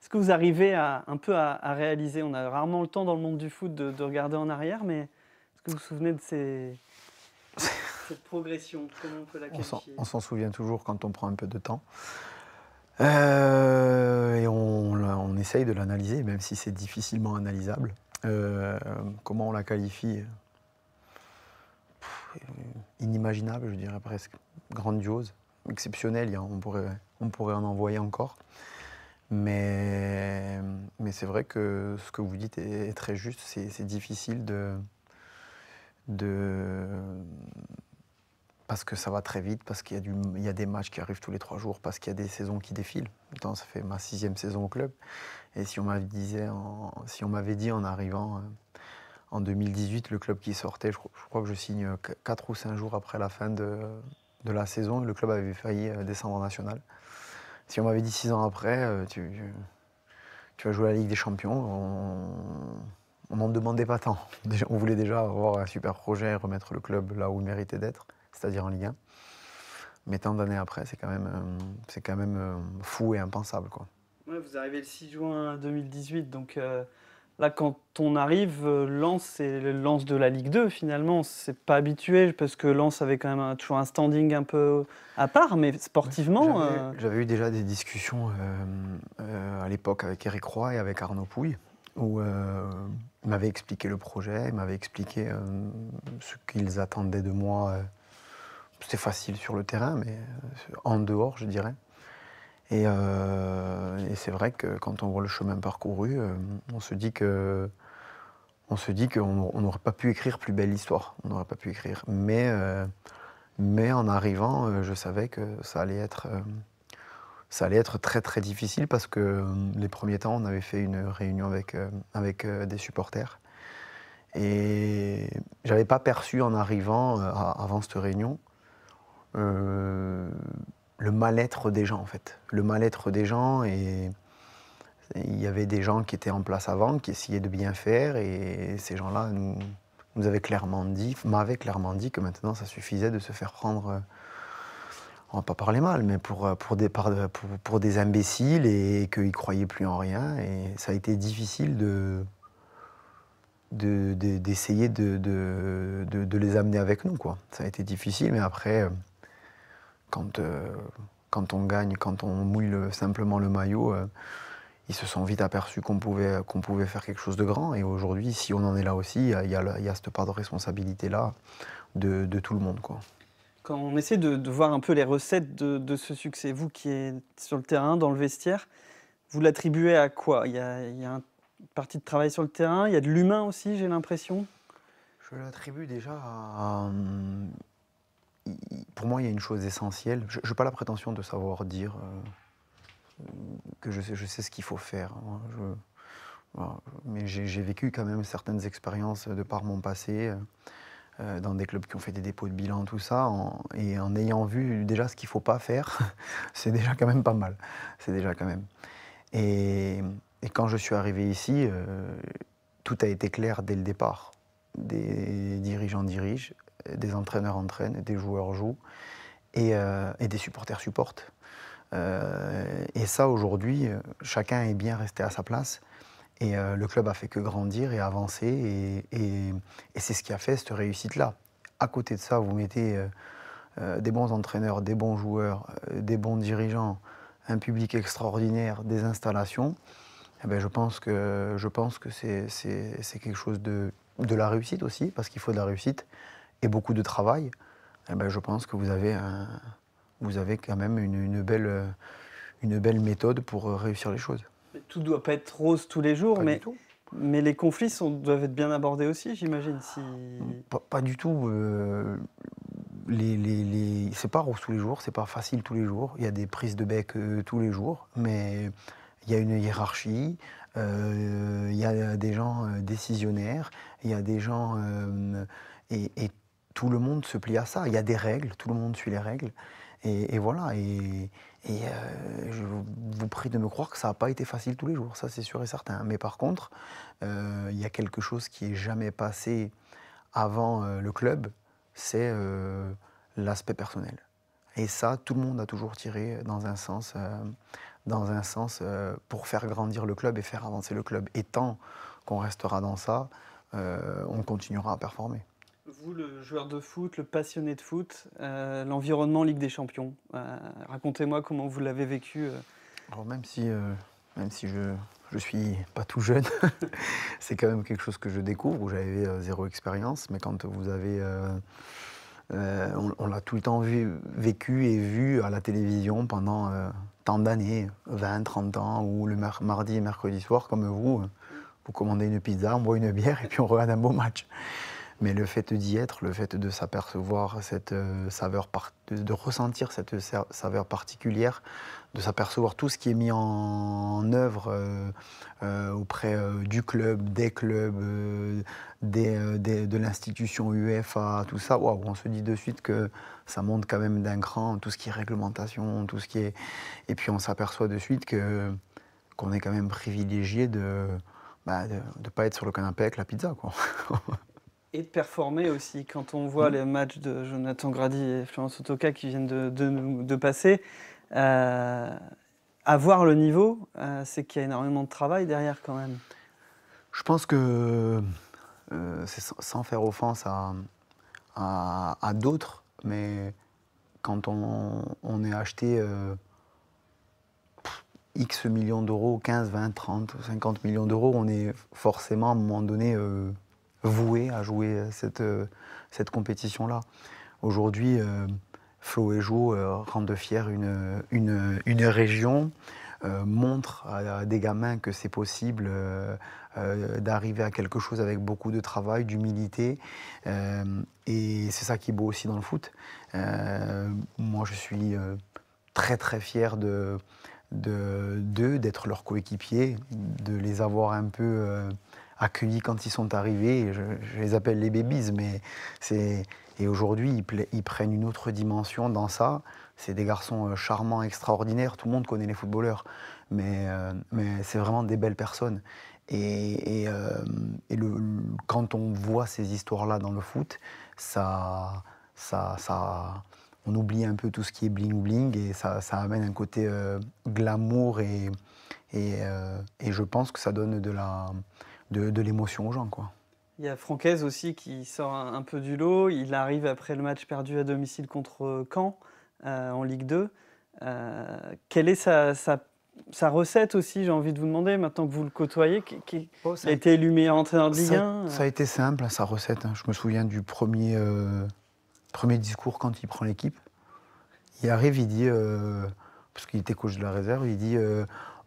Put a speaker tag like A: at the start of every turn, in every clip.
A: Est-ce que vous arrivez à, un peu à, réaliser On a rarement le temps dans le monde du foot de, regarder en arrière, mais est-ce que vous vous souvenez de ces, cette progression Comment on peut la qualifier On
B: s'en souvient toujours quand on prend un peu de temps. Euh, et on, essaye de l'analyser, même si c'est difficilement analysable. Euh, comment on la qualifie Inimaginable, je dirais presque. Grandiose, exceptionnelle, on pourrait, on pourrait en envoyer encore. Mais, mais c'est vrai que ce que vous dites est, très juste. C'est difficile de, Parce que ça va très vite, parce qu'il y, a des matchs qui arrivent tous les trois jours, parce qu'il y a des saisons qui défilent. ça fait ma sixième saison au club. Et si on m'avait dit en arrivant euh, en 2018, le club qui sortait, je, crois que je signe quatre ou cinq jours après la fin de, de la saison, le club avait failli euh, descendre en national. Si on m'avait dit six ans après, euh, tu, vas jouer à la Ligue des Champions, on n'en demandait pas tant. on voulait déjà avoir un super projet et remettre le club là où il méritait d'être, c'est-à-dire en Ligue 1. Mais tant d'années après, c'est quand même, euh, euh, fou et impensable. Quoi.
A: vous arrivez le 6 juin 2018, donc Là, quand on arrive, euh, Lens, c'est le Lens de la Ligue 2 finalement. C'est pas habitué parce que Lens avait quand même toujours un standing un peu à part, mais sportivement. Euh,
B: j'avais eu déjà des discussions euh, à l'époque avec Eric Roy et avec Arnaud Pouille où euh, ils m'avaient expliqué le projet, ils m'avaient expliqué ce qu'ils attendaient de moi. C'était facile sur le terrain, mais en dehors, je dirais. Euh, et, c'est vrai que quand on voit le chemin parcouru, euh, on se dit que on se dit qu'on n'aurait pas pu écrire plus belle histoire. On n'aurait pas pu écrire. Mais, euh, mais en arrivant, je savais que ça allait être ça allait être très très difficile parce que les premiers temps, on avait fait une réunion avec avec des supporters et j'avais pas perçu en arrivant avant cette réunion le mal-être des gens, en fait. Le mal-être des gens et il y avait des gens qui étaient en place avant, qui essayaient de bien faire, et ces gens-là nous, nous avaient clairement dit, m'avaient clairement dit que maintenant ça suffisait de se faire prendre, euh, on va pas parler mal, mais pour, euh, pour, des, pour, des imbéciles et qu'ils croyaient plus en rien. Et ça a été difficile de d'essayer de de, de les amener avec nous. Quoi. Ça a été difficile, mais après, euh, quand, euh, quand on gagne, quand on mouille simplement le maillot, euh, ils se sont vite aperçus qu'on pouvait, qu'on pouvait faire quelque chose de grand. Et aujourd'hui, si on en est là aussi, il y a, cette part de responsabilité-là de, tout le monde. Quoi.
A: Quand on essaie de, voir un peu les recettes de, ce succès, vous qui êtes sur le terrain, dans le vestiaire, vous l'attribuez à quoi Il y a, y a, une partie de travail sur le terrain, il y a de l'humain aussi, j'ai l'impression
B: Je l'attribue déjà à, pour moi, il y a une chose essentielle. Je n'ai pas la prétention de savoir dire euh, que je sais, ce qu'il faut faire. Hein. Mais j'ai vécu quand même certaines expériences de par mon passé, euh, euh, dans des clubs qui ont fait des dépôts de bilan, tout ça, et en ayant vu déjà ce qu'il ne faut pas faire, c'est déjà quand même pas mal. C'est déjà quand même. Et, quand je suis arrivé ici, tout a été clair dès le départ. Des dirigeants dirigent, euh, des entraîneurs entraînent, des joueurs jouent et, euh, des supporters supportent. Euh, et ça, aujourd'hui, chacun est bien resté à sa place. Et le club a fait que grandir et avancer. Et, c'est ce qui a fait cette réussite-là. À côté de ça, vous mettez des bons entraîneurs, des bons joueurs, des bons dirigeants, un public extraordinaire, des installations. Et eh bien, je pense que, que c'est quelque chose de, de la réussite aussi, parce qu'il faut de la réussite et beaucoup de travail, eh ben, je pense que vous avez, vous avez quand même une, belle, une belle méthode pour euh, réussir les choses.
A: tout ne doit pas être rose tous les jours, mais, mais les conflits sont, doivent être bien abordés aussi, j'imagine. Si...
B: Pas, du tout. Euh, les, C'est pas rose tous les jours, c'est pas facile tous les jours. Il y a des prises de bec euh, tous les jours, mais il y a une hiérarchie, euh, il y a des gens décisionnaires, il y a des gens... et, et tout le monde se plie à ça. Il y a des règles, tout le monde suit les règles. Et, voilà, et, euh, je vous prie de me croire que ça n'a pas été facile tous les jours, ça c'est sûr et certain. Mais par contre, euh, il y a quelque chose qui n'est jamais passé avant euh, le club, c'est l'aspect personnel. Et ça, tout le monde a toujours tiré dans un sens, dans un sens pour faire grandir le club et faire avancer le club. Et tant qu'on restera dans ça, on continuera à performer
A: vous, le joueur de foot, le passionné de foot, euh, l'environnement Ligue des Champions, euh, racontez-moi comment vous l'avez vécu. Euh.
B: même si, même si je ne suis pas tout jeune, c'est quand même quelque chose que je découvre, où j'avais zéro expérience, mais quand vous avez... on, l'a tout le temps vécu et vu à la télévision pendant tant d'années, 20, 30 ans, ou le mardi et mercredi soir, comme vous, vous commandez une pizza, on boit une bière et puis on regarde un beau match. Mais le fait d'y être, le fait de s'apercevoir cette euh, saveur, de, ressentir cette saveur particulière, de s'apercevoir tout ce qui est mis en, œuvre euh, euh, auprès du club, des clubs, de l'institution UEFA, tout ça, on se dit de suite que ça monte quand même d'un cran, tout ce qui est réglementation, tout ce qui est. Et puis on s'aperçoit de suite que qu'on est quand même privilégié de ne bah, de, de pas être sur le canapé avec la pizza. Quoi.
A: Et de performer aussi. Quand on voit mm. les matchs de Jonathan Grady et Florence Otoka qui viennent de, passer, euh, avoir le niveau, euh, c'est qu'il y a énormément de travail derrière quand même.
B: Je pense que, euh, c'est sans faire offense à, d'autres, mais quand on, on est acheté euh, X millions d'euros, 15, 20, 30, 50 millions d'euros, on est forcément à un moment donné voué à jouer euh, cette, euh, cette compétition-là. Aujourd'hui, euh, Flo et Jo rendent fière une, une, région. montrent montre à des gamins que c'est possible d'arriver à quelque chose avec beaucoup de travail, d'humilité. et c'est ça qui est beau aussi dans le foot. moi, je suis très très fier de d'eux, d'être leurs coéquipiers, de les avoir un peu accueillis quand ils sont arrivés. Je, les appelle les babies, mais c'est. Et aujourd'hui, ils, prennent une autre dimension dans ça. C'est des garçons euh, charmants, extraordinaires. Tout le monde connaît les footballeurs, mais, euh, c'est vraiment des belles personnes. Et, euh, quand on voit ces histoires-là dans le foot, ça, ça, ça, on oublie un peu tout ce qui est bling bling et ça, amène un côté glamour et, et, je pense que ça donne de la, de, l'émotion aux gens. Quoi.
A: Il y a Francaise aussi qui sort un, peu du lot. Il arrive après le match perdu à domicile contre Caen euh, en Ligue 2. Euh, quelle est sa, recette aussi J'ai envie de vous demander, maintenant que vous le côtoyez, qui, oh, a, été élu meilleur entraîneur de Ligue 1 euh ça, a
B: été simple, sa recette. Hein. Je me souviens du premier, premier discours quand il prend l'équipe. Il arrive, il dit, parce qu'il était coach de la réserve, il dit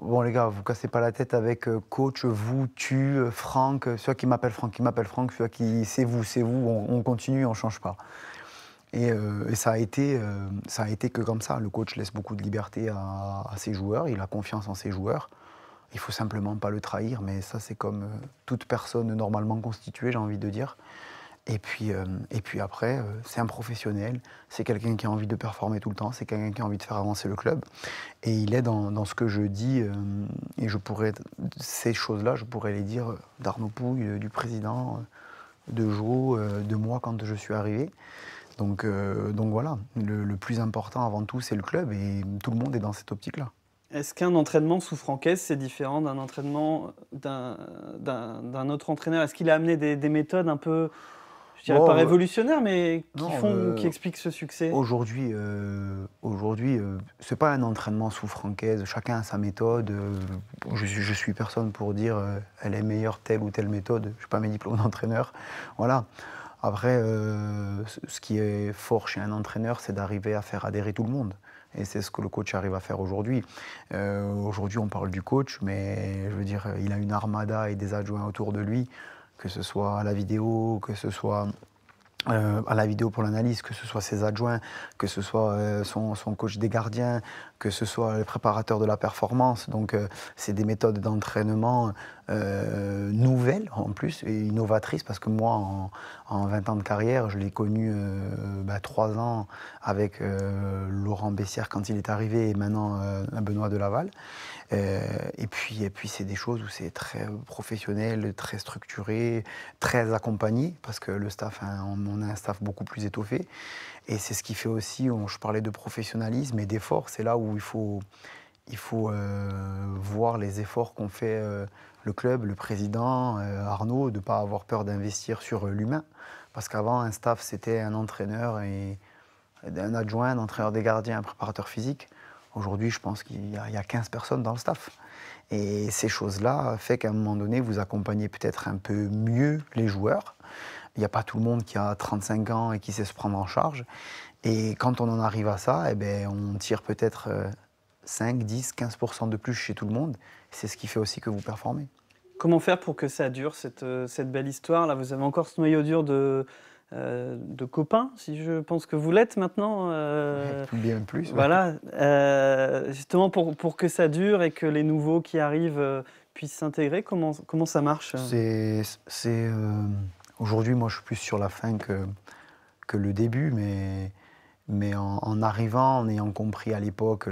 B: Bon les gars, vous cassez pas la tête avec euh, coach, vous, tu, euh, Franck, euh, soit qui m'appelle Franck, qui m'appelle Franck, soit qui c'est vous, c'est vous, on, continue, on change pas. Et, ça, a été, ça a été que comme ça. Le coach laisse beaucoup de liberté à, à, ses joueurs, il a confiance en ses joueurs. Il faut simplement pas le trahir, mais ça c'est comme toute personne normalement constituée, j'ai envie de dire. Et puis, euh, et puis après, euh, c'est un professionnel, c'est quelqu'un qui a envie de performer tout le temps, c'est quelqu'un qui a envie de faire avancer le club. Et il est dans, ce que je dis, euh, et je pourrais, ces choses-là, je pourrais les dire d'Arnaud Pouille, du président, de Jo, de moi quand je suis arrivé. Donc, donc voilà, le, plus important avant tout, c'est le club, et tout le monde est dans cette optique-là.
A: Est-ce qu'un entraînement sous Francaise, c'est différent d'un entraînement d'un autre entraîneur Est-ce qu'il a amené des méthodes un peu je dirais pas révolutionnaire, mais qui, explique font, euh, qui explique ce succès Aujourd'hui, ce euh,
B: aujourd'hui euh, c'est pas un entraînement sous francaise. Chacun a sa méthode. Je, je suis personne pour dire elle est meilleure telle ou telle méthode. Je n'ai pas mes diplômes d'entraîneur. Voilà. Après, ce qui est fort chez un entraîneur, c'est d'arriver à faire adhérer tout le monde. Et c'est ce que le coach arrive à faire aujourd'hui. aujourd'hui, on parle du coach, mais je veux dire, il a une armada et des adjoints autour de lui que ce soit à la vidéo, que ce soit euh, à la vidéo pour l'analyse, que ce soit ses adjoints, que ce soit euh, son, coach des gardiens, que ce soit les préparateurs de la performance. Donc, euh, c'est des méthodes d'entraînement euh, nouvelles en plus et innovatrices parce que moi, en, 20 ans de carrière, je l'ai connu euh, bah, 3 ans avec Laurent Bessière quand il est arrivé et maintenant Benoît Laval. et puis, et puis c'est des choses où c'est très professionnel, très structuré, très accompagné parce que le staff, hein, on a un staff beaucoup plus étoffé. Et c'est ce qui fait aussi, je parlais de professionnalisme et d'effort, c'est là où il faut, il faut euh, voir les efforts qu'ont fait euh, le club, le président, euh, Arnaud, de ne pas avoir peur d'investir sur l'humain. Parce qu'avant, un staff, c'était un entraîneur et un adjoint, un entraîneur des gardiens, un préparateur physique. Aujourd'hui, je pense qu'il y, a 15 personnes dans le staff. Et ces choses-là fait qu'à un moment donné, vous accompagnez peut-être un peu mieux les joueurs. Il n'y a pas tout le monde qui a 35 ans et qui sait se prendre en charge. Et quand on en arrive à ça, eh ben, on tire peut-être 5, 10, 15 de plus chez tout le monde. C'est ce qui fait aussi que vous performez.
A: Comment faire pour que ça dure, cette, euh, cette belle histoire Là, vous avez encore ce noyau dur de, euh, de copains, si je pense que vous l'êtes maintenant. Euh. Bien
B: plus. Voilà.
A: justement, pour, pour, que ça dure et que les nouveaux qui arrivent puissent s'intégrer, comment, comment ça marche
B: C'est Aujourd'hui, moi, je suis plus sur la fin que, que le début, mais, mais en, arrivant, en ayant compris à l'époque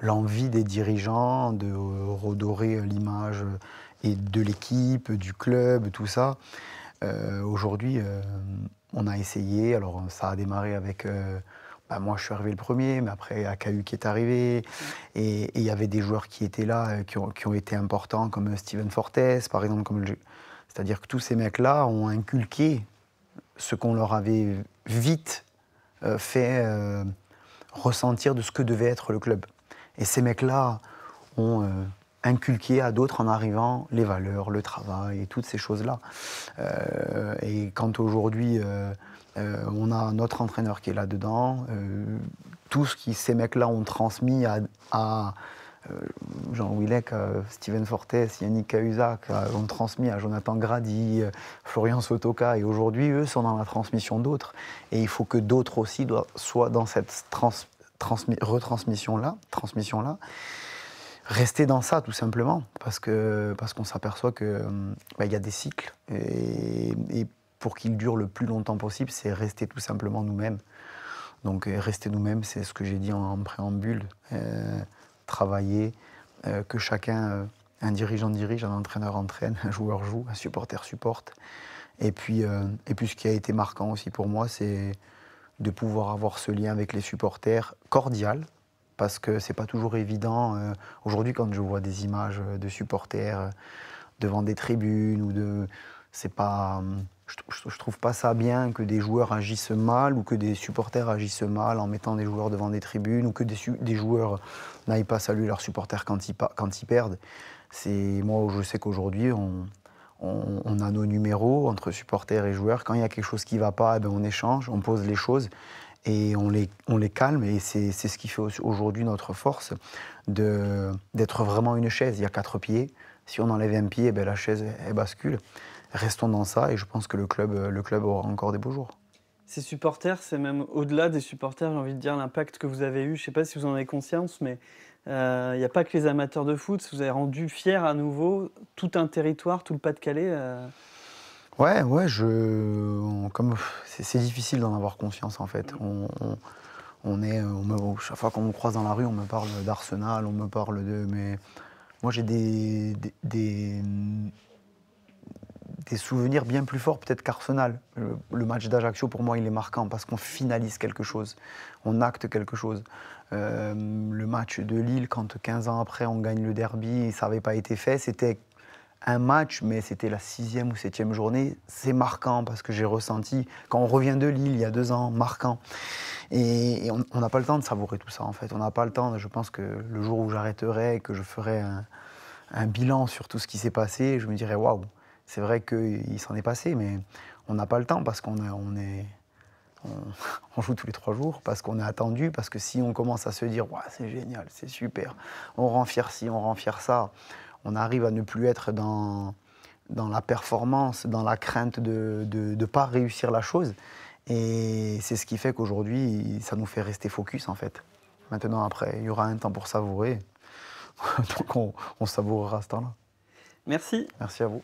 B: l'envie des dirigeants de redorer l'image et de l'équipe, du club, tout ça. Euh, aujourd'hui, euh, on a essayé. Alors, ça a démarré avec euh, bah, moi, je suis arrivé le premier, mais après, Akahu qui est arrivé. Mm. Et il y avait des joueurs qui étaient là, euh, qui ont, été importants, comme euh, Steven Fortes, par exemple. Comme C'est-à-dire que tous ces mecs-là ont inculqué ce qu'on leur avait vite euh, fait ressentir de ce que devait être le club. Et ces mecs-là ont inculqué à d'autres en arrivant les valeurs, le travail et toutes ces choses-là. et quand aujourd'hui euh, on a notre entraîneur qui est là-dedans. Euh, tout ce que ces mecs-là ont transmis à, euh, Jean Willek, Steven Fortes, Yannick Cahuzac ont transmis à Jonathan Grady, Florian Sotoka, et aujourd'hui, eux sont dans la transmission d'autres. Et il faut que d'autres aussi soient dans cette retransmission-là, transmission-là. Rester dans ça, tout simplement, parce qu'on s'aperçoit qu'il bah, y a des cycles pour qu'il dure le plus longtemps possible, c'est rester tout simplement nous-mêmes. Donc euh, rester nous-mêmes, c'est ce que j'ai dit en, préambule. Euh, travailler, euh, que chacun, un dirigeant dirige, un entraîneur entraîne, un joueur joue, un supporter supporte. Et puis, et puis ce qui a été marquant aussi pour moi, c'est de pouvoir avoir ce lien avec les supporters cordial, parce que c'est pas toujours évident. Aujourd'hui, quand je vois des images de supporters devant des tribunes ou de, c'est pas hum, je, ne trouve pas ça bien que des joueurs agissent mal ou que des supporters agissent mal en mettant des joueurs devant des tribunes ou que des, joueurs n'aillent pas saluer leurs supporters quand ils, perdent. C'est moi, je sais qu'aujourd'hui, on, a nos numéros entre supporters et joueurs. Quand il y a quelque chose qui ne va pas, eh ben, on échange, on pose les choses et on les, calme. Et c'est ce qui fait aujourd'hui notre force d'être vraiment une chaise. Il y a quatre pieds. Si on enlève un pied, eh ben, la chaise bascule restons dans ça et je pense que le club, euh, le club aura encore des beaux jours.
A: Ces supporters, c'est même au-delà des supporters, j'ai envie de dire, l'impact que vous avez eu. Je ne sais pas si vous en avez conscience, mais euh, il n'y a pas que les amateurs de foot. Vous avez rendu fier à nouveau tout un territoire, tout le Pas-de-Calais. Oui, euh.
B: Ouais, ouais, je. Comme c'est difficile d'en avoir conscience en fait. On, on, est, on chaque fois qu'on me croise dans la rue, on me parle d'Arsenal, on me parle de. Mais moi, j'ai des, des souvenirs bien plus forts peut-être qu'Arsenal. Le, match d'Ajaccio, pour moi, il est marquant parce qu'on finalise quelque chose, on acte quelque chose. Euh, le match de Lille, quand 15 ans après, on gagne le derby, ça n'avait pas été fait, c'était un match, mais c'était la sixième ou septième journée. C'est marquant parce que j'ai ressenti, quand on revient de Lille il y a deux ans, marquant. Et, on n'a pas le temps de savourer tout ça, en fait. On n'a pas le temps. Je pense que le jour où j'arrêterai, que je ferai un, un bilan sur tout ce qui s'est passé, je me dirais waouh, c'est vrai qu'il s'en est passé, mais on n'a pas le temps parce qu'on est, on, joue tous les trois jours, parce qu'on est attendu, parce que si on commence à se dire ouais, c'est génial, c'est super, on rend fier ci, on rend fier ça, on arrive à ne plus être dans, dans la performance, dans la crainte de ne pas réussir la chose. Et c'est ce qui fait qu'aujourd'hui, ça nous fait rester focus en fait. Maintenant, après, il y aura un temps pour savourer. Donc on, savourera ce temps-là.
A: Merci. Merci à vous.